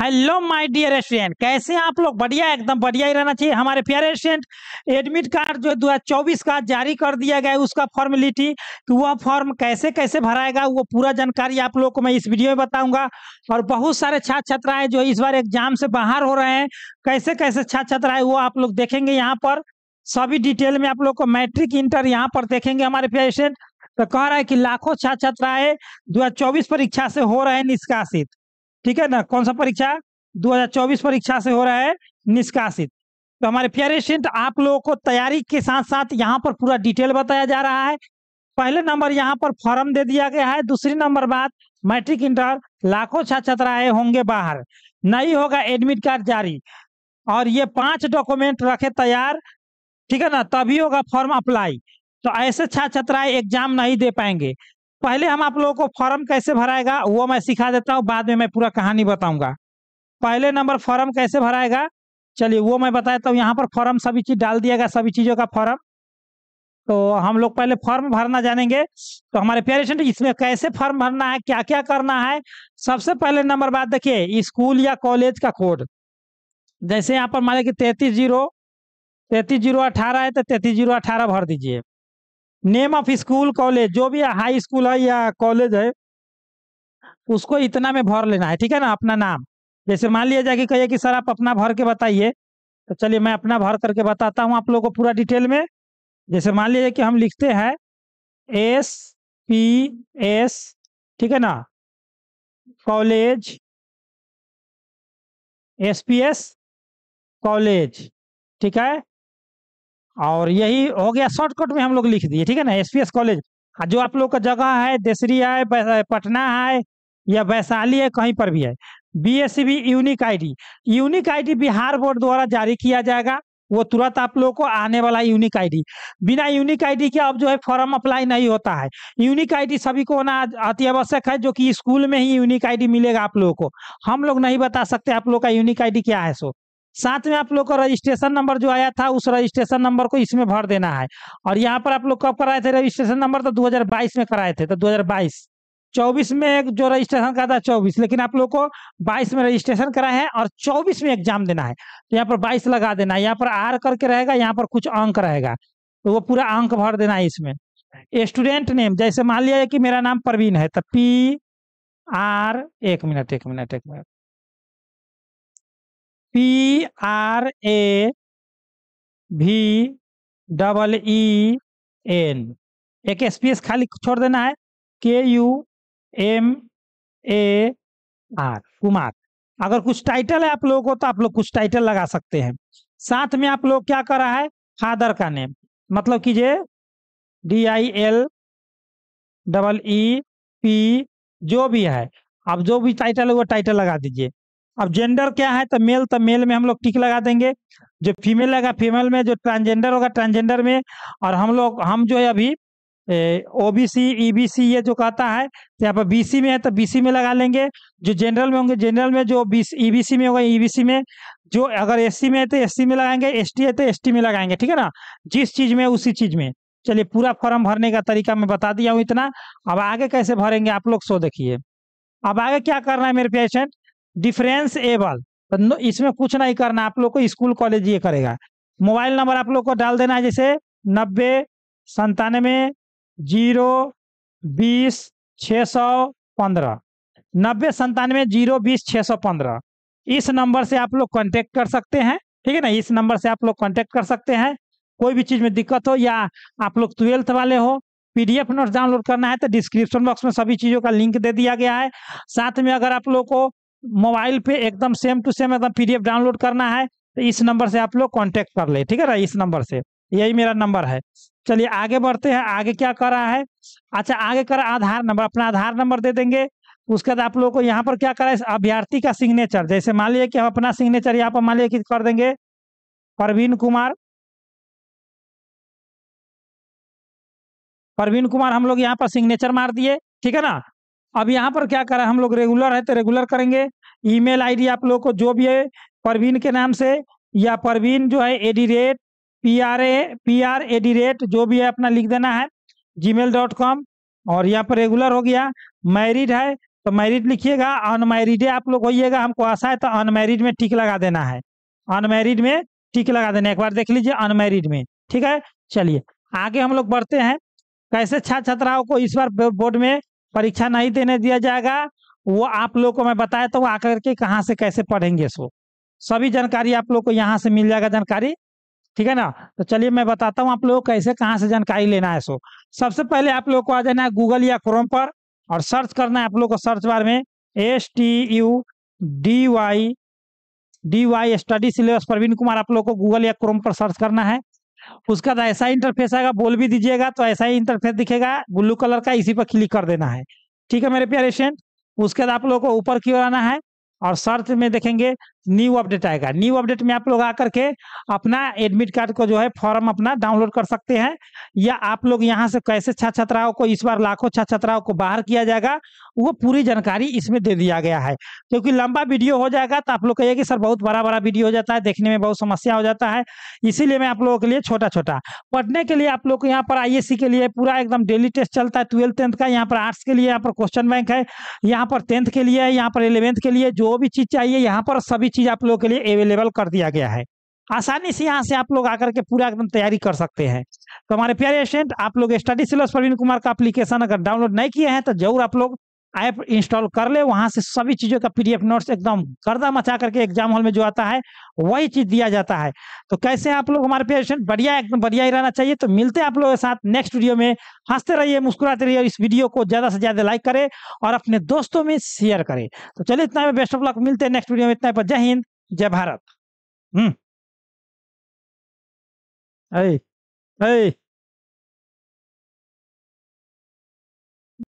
hello my dear student कैसे हैं आप लोग बढ़िया एकदम बढ़िया ही रहना चाहिए हमारे प्यारे स्टूडेंट एडमिट कार्ड जो है दो चौबीस का जारी कर दिया गया है उसका फॉर्मेलिटी कि तो वह फॉर्म कैसे कैसे भराएगा वो पूरा जानकारी आप लोगों को मैं इस वीडियो में बताऊंगा और बहुत सारे छात्र छात्राएं जो इस बार एग्जाम से बाहर हो रहे हैं कैसे कैसे छात्र छात्राएं वो आप लोग देखेंगे यहाँ पर सभी डिटेल में आप लोग को मैट्रिक इंटर यहाँ पर देखेंगे हमारे प्यारे स्टूडेंट तो कह रहा है कि लाखों छात्र छात्राएं दो परीक्षा से हो रहे हैं निष्कासित ठीक है ना कौन सा परीक्षा 2024 परीक्षा से हो रहा है निष्कासित तो हमारे प्यारे स्टूडेंट आप लोगों को तैयारी के साथ साथ यहाँ पर पूरा डिटेल बताया जा रहा है पहले नंबर यहाँ पर फॉर्म दे दिया गया है दूसरी नंबर बात मैट्रिक इंटर लाखों छात्र छात्राएं होंगे बाहर नहीं होगा एडमिट कार्ड जारी और ये पांच डॉक्यूमेंट रखे तैयार ठीक है ना तभी होगा फॉर्म अप्लाई तो ऐसे छात्र छात्राएं एग्जाम नहीं दे पाएंगे पहले हम आप लोगों को फॉर्म कैसे भराएगा वो मैं सिखा देता हूँ बाद में मैं पूरा कहानी बताऊंगा पहले नंबर फॉर्म कैसे भराएगा चलिए वो मैं बता देता हूँ यहाँ पर फॉर्म सभी चीज़ डाल दिया गया सभी चीज़ों का फॉर्म तो हम लोग पहले फॉर्म भरना जानेंगे तो हमारे पेरेंट इसमें कैसे फॉर्म भरना है क्या क्या करना है सबसे पहले नंबर बात देखिए स्कूल या कॉलेज का कोड जैसे यहाँ पर मान लीजिए तैतीस जीरो तैतीस जीरो अठारह है तो तैतीस जीरो अठारह भर दीजिए नेम ऑफ स्कूल कॉलेज जो भी हाई स्कूल है या कॉलेज है उसको इतना में भर लेना है ठीक है ना अपना नाम जैसे मान लिया जाए कि कहिए कि सर आप अपना भर के बताइए तो चलिए मैं अपना भर करके बताता हूँ आप लोगों को पूरा डिटेल में जैसे मान लीजिए कि हम लिखते हैं एस पी एस ठीक है ना college S P S college ठीक है और यही हो गया शॉर्टकट में हम लोग लिख दिए ठीक है ना एस कॉलेज हाँ, जो आप लोग का जगह है देसरी है पटना है या वैशाली है कहीं पर भी है B S C B unique ID unique ID Bihar board द्वारा जारी किया जाएगा वो तुरंत आप लोगों को आने वाला यूनिक आईडी बिना यूनिक आईडी के अब जो है फॉर्म अप्लाई नहीं होता है यूनिक आईडी सभी को होना अति आवश्यक है जो कि स्कूल में ही यूनिक आईडी मिलेगा आप लोगों को हम लोग नहीं बता सकते आप लोग का यूनिक आईडी क्या है सो साथ में आप लोग का रजिस्ट्रेशन नंबर जो आया था उस रजिस्ट्रेशन नंबर को इसमें भर देना है और यहाँ पर आप लोग कब कराए थे रजिस्ट्रेशन नंबर तो 2022 में कराए थे तो 2022 24 में एक जो रजिस्ट्रेशन का था 24 लेकिन आप लोग को 22 में रजिस्ट्रेशन कराए हैं और 24 में एग्जाम देना है तो यहाँ पर 22 लगा देना है यहाँ पर आर करके रहेगा यहाँ पर कुछ अंक रहेगा तो वो पूरा अंक भर देना है इसमें स्टूडेंट नेम जैसे मान लिया कि मेरा नाम प्रवीण है तो पी आर एक मिनट एक मिनट एक minute P R A V double E N एक स्पेस खाली छोड़ देना है K U M A R Kumar अगर कुछ टाइटल है आप लोगों को तो आप लोग कुछ टाइटल लगा सकते हैं साथ में आप लोग क्या कर रहा है फादर का नेम मतलब कीजिए D I L double E P जो भी है आप जो भी टाइटल है वो टाइटल लगा दीजिए अब जेंडर क्या है तो मेल तो मेल में हम लोग टिक लगा देंगे जो फीमेल होगा फीमेल में जो ट्रांसजेंडर होगा ट्रांसजेंडर में और हम लोग हम जो है अभी ओबीसी ईबीसी e ये जो कहता है तो यहाँ पर बीसी में है तो बीसी में लगा लेंगे जो जनरल में होंगे जनरल में जो ईबीसी e में होगा ईबीसी e में जो अगर एससी में है तो एससी में लगाएंगे एसटी है तो एसटी में लगाएंगे ठीक है ना जिस चीज में उसी चीज में चलिए पूरा फॉर्म भरने का तरीका मैं बता दिया हूँ इतना अब आगे कैसे भरेंगे आप लोग सो देखिए अब आगे क्या करना है मेरे पेशेंट डिफरेंस एबल तो इसमें कुछ नहीं करना आप लोग को स्कूल कॉलेज ये करेगा मोबाइल नंबर आप लोग को डाल देना है जैसे नब्बे संतानवे जीरो बीस छः सौ पंद्रह नब्बे संतानवे जीरो बीस छः सौ पंद्रह इस नंबर से आप लोग कांटेक्ट कर सकते हैं ठीक है ना इस नंबर से आप लोग कांटेक्ट कर सकते हैं कोई भी चीज़ में दिक्कत हो या आप लोग ट्वेल्थ वाले हो पीडीएफ नोट्स डाउनलोड करना है तो डिस्क्रिप्शन बॉक्स में सभी चीज़ों का लिंक दे दिया गया है साथ में अगर आप लोग को मोबाइल पे एकदम सेम टू सेम एकदम पीडीएफ डाउनलोड करना है तो इस नंबर से आप लोग कॉन्टेक्ट कर ले ठीक है ना इस नंबर से यही मेरा नंबर है चलिए आगे बढ़ते हैं आगे क्या कर रहा है अच्छा आगे कर आधार नंबर अपना आधार नंबर दे देंगे उसके बाद आप लोगों को यहाँ पर क्या करा है अभ्यर्थी का सिग्नेचर जैसे मान लिया कि हम अपना सिग्नेचर यहाँ पर मान लिया कि कर देंगे परवीन कुमार प्रवीण कुमार हम लोग यहाँ पर सिग्नेचर मार दिए ठीक है ना अब यहाँ पर क्या करें हम लोग रेगुलर है तो रेगुलर करेंगे ईमेल आईडी आप लोग को जो भी है परवीन के नाम से या परवीन जो है एडी rate P R A P R एडी रेट जो भी है अपना लिख देना है जी मेल डॉट कॉम और यहाँ पर रेगुलर हो गया मैरिड है तो मैरिड लिखिएगा अनमैरिड आप लोग होइएगा हमको आशा है तो अनमैरिड में टिक लगा देना है अनमैरिड में टिक लगा देना एक बार देख लीजिए अनमैरिड में ठीक है चलिए आगे हम लोग बढ़ते हैं कैसे छात्र छात्राओं को इस बार बोर्ड में परीक्षा नहीं देने दिया जाएगा वो आप लोग को मैं बताया तो आकर के कहाँ से कैसे पढ़ेंगे सो सभी जानकारी आप लोग को यहाँ से मिल जाएगा जानकारी ठीक है ना तो चलिए मैं बताता हूँ आप लोग कैसे कहाँ से जानकारी लेना है सो सबसे पहले आप लोग को आ जाना है गूगल या क्रोम पर और सर्च करना है आप लोग को सर्च बार में S T U D Y D Y study syllabus Praveen Kumar आप लोग को गूगल या क्रोम पर सर्च करना है उसका ऐसा इंटरफेस आएगा बोल भी दीजिएगा तो ऐसा ही इंटरफेस दिखेगा ब्लू कलर का इसी पर क्लिक कर देना है ठीक है मेरे प्यारे स्टूडेंट उसके बाद आप लोगों को ऊपर की ओर आना है और सर्च में देखेंगे न्यू अपडेट आएगा न्यू अपडेट में आप लोग आकर के अपना एडमिट कार्ड को जो है फॉर्म अपना डाउनलोड कर सकते हैं या आप लोग यहाँ से कैसे छात्र छात्राओं को इस बार लाखों छात्र छात्राओं को बाहर किया जाएगा वो पूरी जानकारी इसमें दे दिया गया है क्योंकि लंबा वीडियो हो जाएगा तो आप लोग कहिए कि सर बहुत बड़ा बड़ा वीडियो हो जाता है देखने में बहुत समस्या हो जाता है इसीलिए मैं आप लोगों के लिए छोटा छोटा पढ़ने के लिए आप लोग यहाँ पर आई के लिए पूरा एकदम डेली टेस्ट चलता है ट्वेल्थ टेंथ का यहाँ पर आर्ट्स के लिए यहाँ पर क्वेश्चन बैंक है यहाँ पर टेंथ के लिए यहाँ पर इलेवेंथ के लिए जो भी चीज़ चाहिए यहाँ पर सभी चीज़ आप लोगों के लिए अवेलेबल कर दिया गया है आसानी से यहाँ से आप लोग आकर के पूरा एकदम तैयारी कर सकते हैं तो हमारे प्यारे स्टूडेंट आप लोग स्टडी सिलेबस प्रवीण कुमार का एप्लीकेशन अगर डाउनलोड नहीं किए हैं तो जरूर आप लोग ऐप इंस्टॉल कर ले वहां से सभी चीजों का पीडीएफ नोट्स एकदम गर्दा मचा करके एग्जाम हॉल में जो आता है वही चीज दिया जाता है तो कैसे आप लोग हमारे पेशेंट बढ़िया एकदम बढ़िया ही रहना चाहिए तो मिलते हैं आप लोगों के साथ नेक्स्ट वीडियो में हंसते रहिए मुस्कुराते रहिए इस वीडियो को ज्यादा से ज्यादा लाइक करे और अपने दोस्तों में शेयर करें तो चलिए इतना बेस्ट ऑफ लक मिलते हैं नेक्स्ट वीडियो में इतना पर जय हिंद जय भारत हम्म